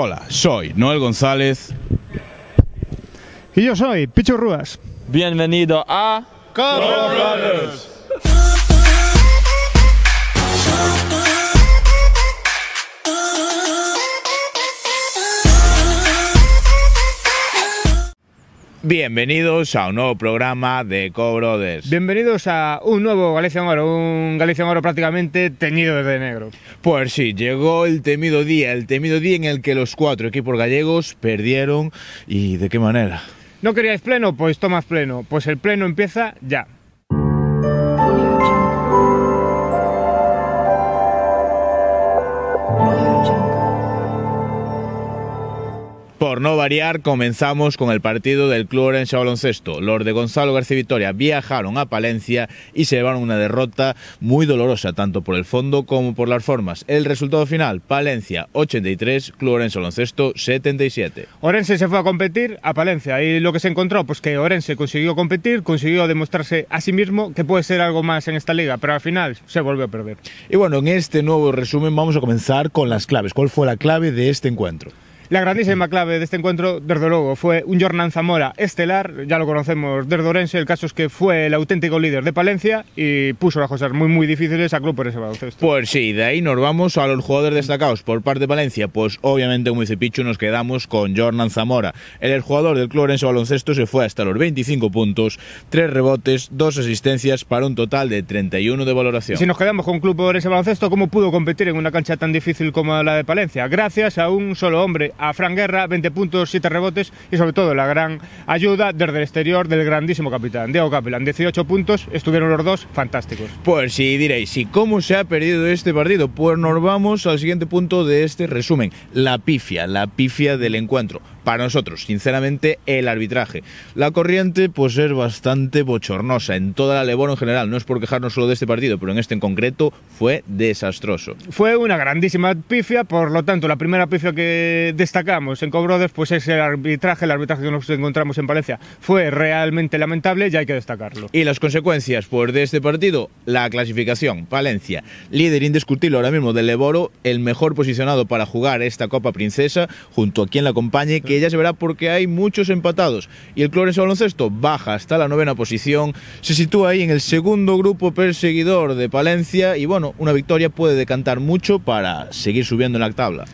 Hola, soy Noel González. Y yo soy Picho Rúas. Bienvenido a... Coro Bienvenidos a un nuevo programa de Cobrodes. Bienvenidos a un nuevo Galicia Oro, un Galicia Oro prácticamente teñido de negro. Pues sí, llegó el temido día, el temido día en el que los cuatro equipos gallegos perdieron y de qué manera. ¿No queríais pleno? Pues tomas pleno. Pues el pleno empieza ya. comenzamos con el partido del Club Orense Baloncesto. Los de Gonzalo García Vitoria viajaron a Palencia y se llevaron una derrota muy dolorosa, tanto por el fondo como por las formas. El resultado final, Palencia 83, Club Orense Baloncesto 77. Orense se fue a competir a Palencia y lo que se encontró, pues que Orense consiguió competir, consiguió demostrarse a sí mismo que puede ser algo más en esta liga, pero al final se volvió a perder. Y bueno, en este nuevo resumen vamos a comenzar con las claves. ¿Cuál fue la clave de este encuentro? La grandísima clave de este encuentro, desde luego, fue un Jornan Zamora estelar, ya lo conocemos desde Orense, el caso es que fue el auténtico líder de Palencia y puso las cosas muy muy difíciles a club por baloncesto. Pues sí, de ahí nos vamos a los jugadores destacados por parte de Palencia, pues obviamente como dice Pichu nos quedamos con Jornan Zamora. El jugador del club Orense Baloncesto se fue hasta los 25 puntos, 3 rebotes, 2 asistencias para un total de 31 de valoración. si nos quedamos con club Orense Baloncesto, ¿cómo pudo competir en una cancha tan difícil como la de Palencia? Gracias a un solo hombre, a Fran Guerra, 20 puntos, 7 rebotes y sobre todo la gran ayuda desde el exterior del grandísimo capitán, Diego Capelán. 18 puntos, estuvieron los dos fantásticos. Pues si diréis, ¿y cómo se ha perdido este partido? Pues nos vamos al siguiente punto de este resumen, la pifia, la pifia del encuentro. Para nosotros, sinceramente, el arbitraje. La corriente pues es bastante bochornosa en toda la Lebono en general, no es por quejarnos solo de este partido, pero en este en concreto fue desastroso. Fue una grandísima pifia, por lo tanto, la primera pifia que de destacamos en cobro después ese el arbitraje, el arbitraje que nos encontramos en Palencia. fue realmente lamentable y hay que destacarlo. Y las consecuencias por de este partido, la clasificación, Palencia, líder indiscutible ahora mismo del Leboro, el mejor posicionado para jugar esta Copa Princesa, junto a quien la acompañe, que ya se verá porque hay muchos empatados. Y el Clores Baloncesto baja hasta la novena posición, se sitúa ahí en el segundo grupo perseguidor de Palencia y bueno, una victoria puede decantar mucho para seguir subiendo en la tabla.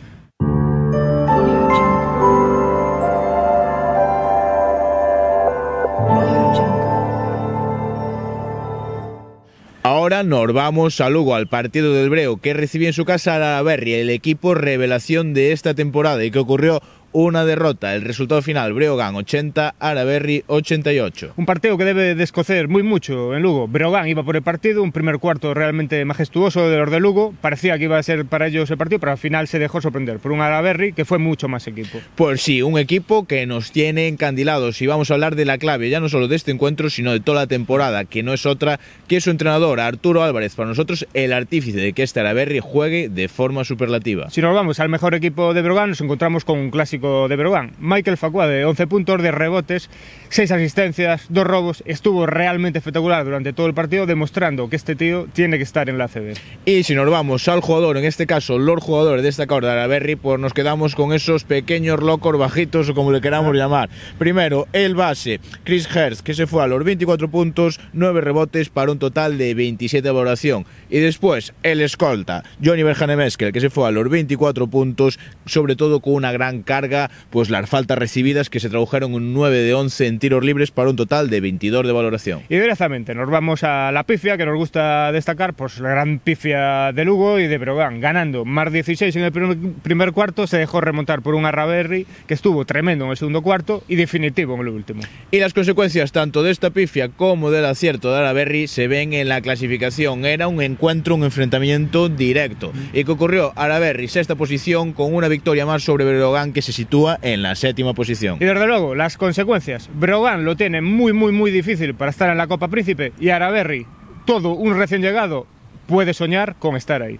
nos vamos a Lugo, al partido del Breo, que recibió en su casa a la Berry, el equipo revelación de esta temporada y que ocurrió una derrota. El resultado final, Breogán 80, Araberri 88. Un partido que debe descocer muy mucho en Lugo. Breogán iba por el partido, un primer cuarto realmente majestuoso de los de Lugo. Parecía que iba a ser para ellos el partido, pero al final se dejó sorprender por un Araberri que fue mucho más equipo. Pues sí, un equipo que nos tiene encandilados y vamos a hablar de la clave, ya no solo de este encuentro, sino de toda la temporada, que no es otra que su entrenador, Arturo Álvarez. Para nosotros, el artífice de que este Araberri juegue de forma superlativa. Si nos vamos al mejor equipo de Breogán, nos encontramos con un clásico de Brogan. Michael Facua de 11 puntos, de rebotes, 6 asistencias, 2 robos. Estuvo realmente espectacular durante todo el partido, demostrando que este tío tiene que estar en la CD Y si nos vamos al jugador, en este caso, de esta Corte de la Berry, pues nos quedamos con esos pequeños locos bajitos o como le queramos llamar. Primero, el base, Chris Hertz, que se fue a los 24 puntos, 9 rebotes para un total de 27 de valoración. Y después, el escolta, Johnny Berjanemeskel, que se fue a los 24 puntos, sobre todo con una gran carga pues las faltas recibidas que se tradujeron un 9 de 11 en tiros libres para un total de 22 de valoración. Y directamente nos vamos a la pifia que nos gusta destacar, pues la gran pifia de Lugo y de Brogan, ganando más 16 en el primer, cuarto, se dejó remontar por un Arraberri que estuvo tremendo en el segundo cuarto y definitivo en el último. Y las consecuencias tanto de esta pifia como del acierto de Araberri se ven en la clasificación. Era un encuentro, un enfrentamiento directo. Y que ocurrió Araberry, sexta posición, con una victoria más sobre Brogan que se sitúa en la séptima posición. Y desde luego, las consecuencias. Brogan lo tiene muy, muy, muy difícil para estar en la Copa Príncipe y Araberri, todo un recién llegado, puede soñar con estar ahí.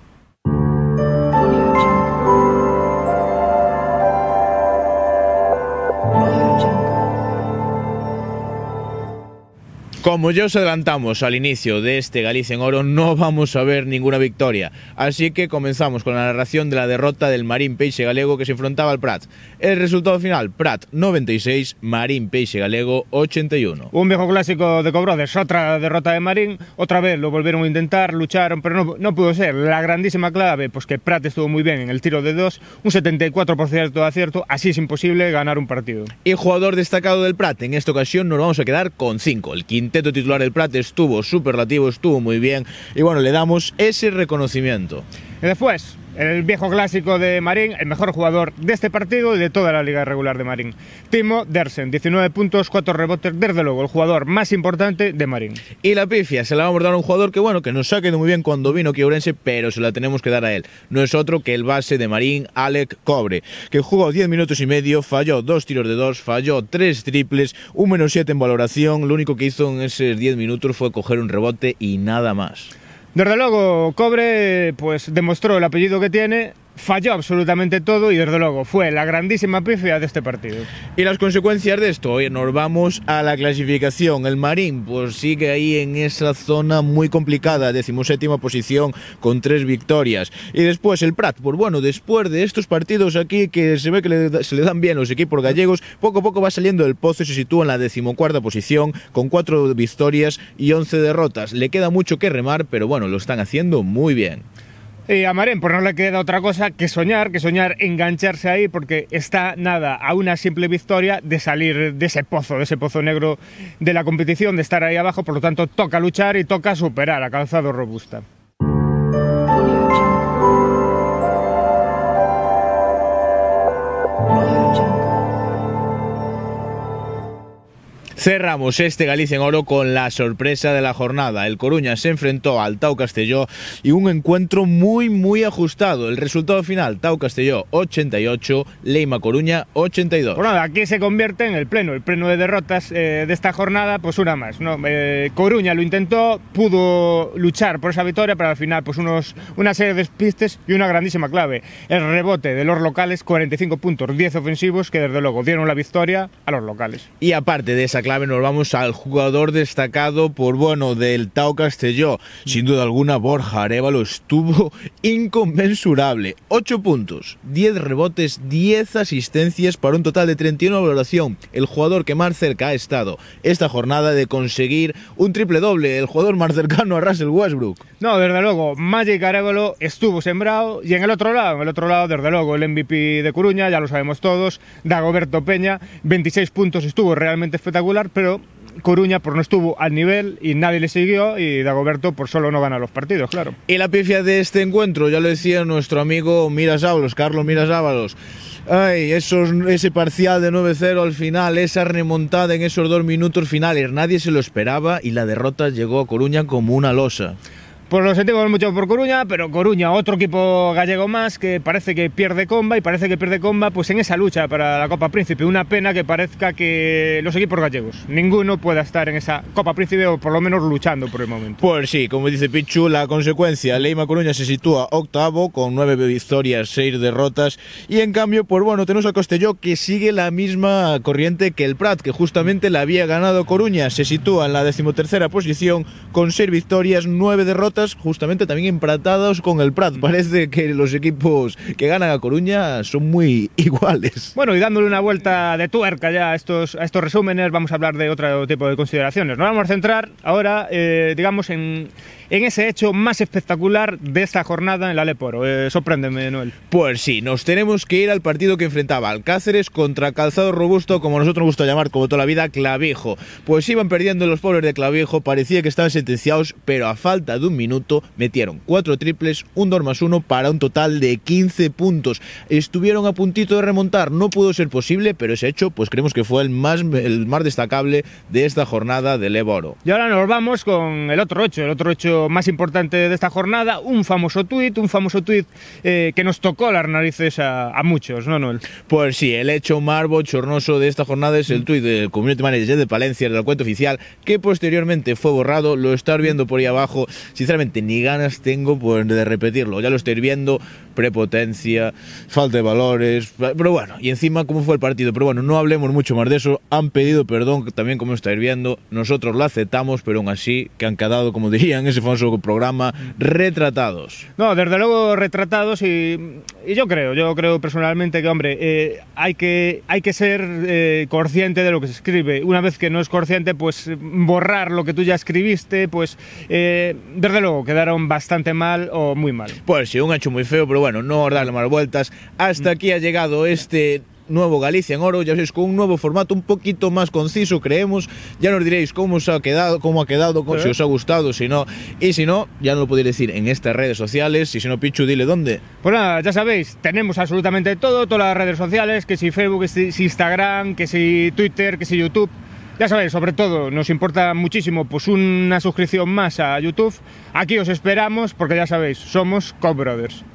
Como ya os adelantamos al inicio de este Galicia en Oro, no vamos a ver ninguna victoria. Así que comenzamos con la narración de la derrota del Marín Peixe Galego que se enfrentaba al Prat. El resultado final, Prat 96, Marín Peixe Galego 81. Un viejo clásico de Cobrodes, otra derrota de Marín. Otra vez lo volvieron a intentar, lucharon, pero no, pudo ser. La grandísima clave, pues que Prat estuvo muy bien en el tiro de dos, un 74% de acierto. Así es imposible ganar un partido. Y jugador destacado del Prat, en esta ocasión nos vamos a quedar con 5, el quinto titular del Prat estuvo superlativo, estuvo muy bien y bueno, le damos ese reconocimiento. Y después, el viejo clásico de Marín, el mejor jugador de este partido y de toda la liga regular de Marín. Timo Dersen, 19 puntos, 4 rebotes, desde luego, el jugador más importante de Marín. Y la pifia, se la vamos a dar a un jugador que, bueno, que nos ha quedado muy bien cuando vino aquí pero se la tenemos que dar a él. No es otro que el base de Marín, Alec Cobre, que jugó 10 minutos y medio, falló dos tiros de dos, falló tres triples, un menos 7 en valoración, lo único que hizo en esos 10 minutos fue coger un rebote y nada más. Desde luego, Cobre pues demostró el apellido que tiene falló absolutamente todo y desde luego fue la grandísima pifia de este partido. Y las consecuencias de esto, hoy nos vamos a la clasificación. El Marín pues sigue ahí en esa zona muy complicada, decimoséptima posición con tres victorias. Y después el Prat, pues bueno, después de estos partidos aquí que se ve que se le dan bien los equipos gallegos, poco a poco va saliendo del pozo y se sitúa en la decimocuarta posición con cuatro victorias y once derrotas. Le queda mucho que remar, pero bueno, lo están haciendo muy bien. Y eh, a Marén, pues no le queda otra cosa que soñar, que soñar engancharse ahí, porque está nada a una simple victoria de salir de ese pozo, de ese pozo negro de la competición, de estar ahí abajo, por lo tanto toca luchar y toca superar a Calzado Robusta. Cerramos este Galicia en Oro con la sorpresa de la jornada. El Coruña se enfrentó al Tau Castelló y un encuentro muy, muy ajustado. El resultado final, Tau Castelló 88, Leima Coruña 82. Bueno, aquí se convierte en el pleno, el pleno de derrotas eh, de esta jornada, pues una más. ¿no? Eh, Coruña lo intentó, pudo luchar por esa victoria, pero al final, pues unos, una serie de despistes y una grandísima clave. El rebote de los locales, 45 puntos, 10 ofensivos, que desde luego dieron la victoria a los locales. Y aparte de esa clave, nos vamos al jugador destacado por, bueno, del Tau Castelló. Sin duda alguna, Borja Arevalo estuvo inconmensurable. 8 puntos, 10 rebotes, 10 asistencias para un total de 31 valoración. El jugador que más cerca ha estado esta jornada de conseguir un triple doble, el jugador más cercano a Russell Westbrook. No, desde luego, Magic Arevalo estuvo sembrado y en el otro lado, en el otro lado, desde luego, el MVP de Coruña, ya lo sabemos todos, Dagoberto Peña, 26 puntos, estuvo realmente espectacular pero Coruña por pues, no estuvo al nivel y nadie le siguió y Dagoberto por pues, solo no gana los partidos, claro. Y la pifia de este encuentro, ya lo decía nuestro amigo Miras Carlos Miras Ay, ese parcial de 9-0 al final, esa remontada en esos dos minutos finales, nadie se lo esperaba y la derrota llegó a Coruña como una losa. Pues lo sentimos mucho por Coruña, pero Coruña, otro equipo gallego más que parece que pierde comba y parece que pierde comba pues en esa lucha para la Copa Príncipe. Una pena que parezca que los equipos gallegos, ninguno pueda estar en esa Copa Príncipe o por lo menos luchando por el momento. Pues sí, como dice Pichu, la consecuencia, Leima Coruña se sitúa octavo con nueve victorias, seis derrotas y en cambio, pues bueno, tenemos a Costelló que sigue la misma corriente que el Prat, que justamente la había ganado Coruña, se sitúa en la decimotercera posición con seis victorias, nueve derrotas justamente también empratados con el Prat. Mm. Parece que los equipos que ganan a Coruña son muy iguales. Bueno, y dándole una vuelta de tuerca ya a estos, a estos resúmenes, vamos a hablar de otro tipo de consideraciones. Nos vamos a centrar ahora, eh, digamos, en en ese hecho más espectacular de esta jornada en la Leporo. Eh, sorpréndeme, Noel. Pues sí, nos tenemos que ir al partido que enfrentaba Alcáceres contra Calzado Robusto, como nosotros nos gusta llamar, como toda la vida, Clavijo. Pues iban perdiendo los pobres de Clavijo, parecía que estaban sentenciados, pero a falta de un minuto metieron cuatro triples, un 2 más uno para un total de 15 puntos. Estuvieron a puntito de remontar, no pudo ser posible, pero ese hecho, pues creemos que fue el más, el más destacable de esta jornada de Leboro. Y ahora nos vamos con el otro hecho, el otro hecho más importante de esta jornada, un famoso tuit, un famoso tuit eh, que nos tocó las narices a, muchos, ¿no, Noel? Pues sí, el hecho marbo Chornoso de esta jornada es el mm. tuit del Community Manager de Palencia, del cuento oficial, que posteriormente fue borrado, lo estáis viendo por ahí abajo, sinceramente ni ganas tengo pues, de repetirlo, ya lo estoy viendo, prepotencia, falta de valores, pero bueno, y encima cómo fue el partido, pero bueno, no hablemos mucho más de eso, han pedido perdón también como estáis viendo, nosotros lo aceptamos, pero aún así que han quedado, como dirían, ese famoso programa, retratados. No, desde luego retratados y, yo creo, yo creo personalmente que, hombre, eh, hay, que, hay que ser eh, consciente de lo que se escribe, una vez que no es consciente, pues borrar lo que tú ya escribiste, pues eh, desde luego quedaron bastante mal o muy mal. Pues sí, un hecho muy feo, pero bueno, bueno, no darle más vueltas. Hasta aquí ha llegado este nuevo Galicia en Oro, ya sabéis, con un nuevo formato un poquito más conciso, creemos. Ya nos diréis cómo os ha quedado, cómo ha quedado, si os ha gustado, si no. Y si no, ya no lo podéis decir en estas redes sociales. Y si no, Pichu, dile dónde. Pues nada, ya sabéis, tenemos absolutamente todo, todas las redes sociales, que si Facebook, que si Instagram, que si Twitter, que si YouTube. Ya sabéis, sobre todo nos importa muchísimo pues una suscripción más a YouTube. Aquí os esperamos porque ya sabéis, somos Cop Brothers.